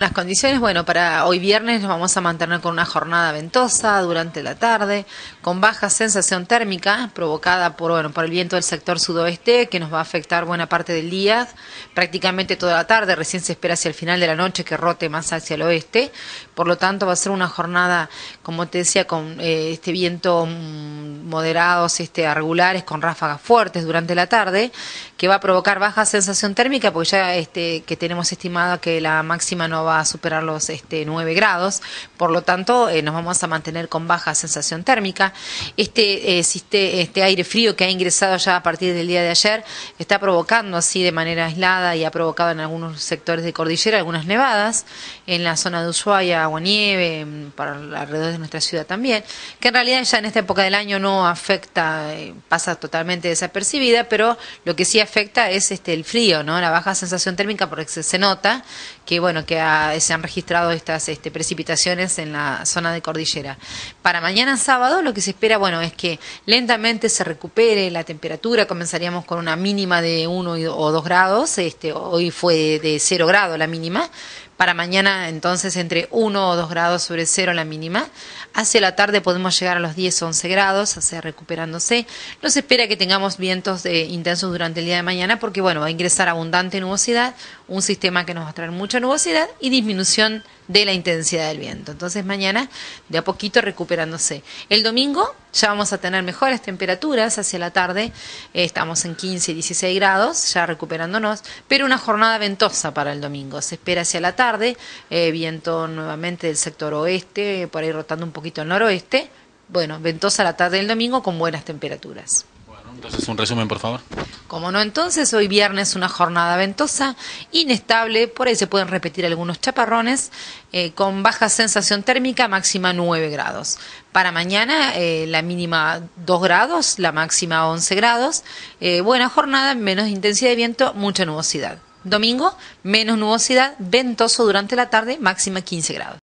Las condiciones, bueno, para hoy viernes nos vamos a mantener con una jornada ventosa durante la tarde, con baja sensación térmica provocada por, bueno, por el viento del sector sudoeste que nos va a afectar buena parte del día, prácticamente toda la tarde, recién se espera hacia el final de la noche que rote más hacia el oeste, por lo tanto va a ser una jornada, como te decía, con eh, este viento mm, moderados, este, regulares, con ráfagas fuertes durante la tarde, que va a provocar baja sensación térmica, porque ya este, que tenemos estimada que la máxima no va a superar los este, 9 grados, por lo tanto eh, nos vamos a mantener con baja sensación térmica. Este, eh, este, este aire frío que ha ingresado ya a partir del día de ayer está provocando así de manera aislada y ha provocado en algunos sectores de cordillera algunas nevadas, en la zona de Ushuaia, nieve para alrededor de nuestra ciudad también, que en realidad ya en esta época del año no afecta, eh, pasa totalmente desapercibida, pero lo que sí afecta es este el frío, ¿no? La baja sensación térmica porque se, nota que bueno, que ha se han registrado estas este, precipitaciones en la zona de cordillera. Para mañana sábado lo que se espera, bueno, es que lentamente se recupere la temperatura, comenzaríamos con una mínima de 1 o 2 grados, este, hoy fue de 0 grado la mínima, para mañana entonces entre 1 o 2 grados sobre cero la mínima. Hacia la tarde podemos llegar a los 10 o 11 grados, hacia recuperándose. No se espera que tengamos vientos eh, intensos durante el día de mañana porque, bueno, va a ingresar abundante nubosidad, un sistema que nos va a traer mucha nubosidad y disminución de la intensidad del viento. Entonces mañana de a poquito recuperándose. El domingo ya vamos a tener mejores temperaturas hacia la tarde, eh, estamos en 15 y 16 grados, ya recuperándonos, pero una jornada ventosa para el domingo. Se espera hacia la tarde, eh, viento nuevamente del sector oeste, por ahí rotando un poquito al noroeste. Bueno, ventosa la tarde del domingo con buenas temperaturas. Bueno, entonces un resumen, por favor. Como no entonces, hoy viernes una jornada ventosa, inestable, por ahí se pueden repetir algunos chaparrones, eh, con baja sensación térmica, máxima 9 grados. Para mañana eh, la mínima 2 grados, la máxima 11 grados. Eh, buena jornada, menos intensidad de viento, mucha nubosidad. Domingo, menos nubosidad, ventoso durante la tarde, máxima 15 grados.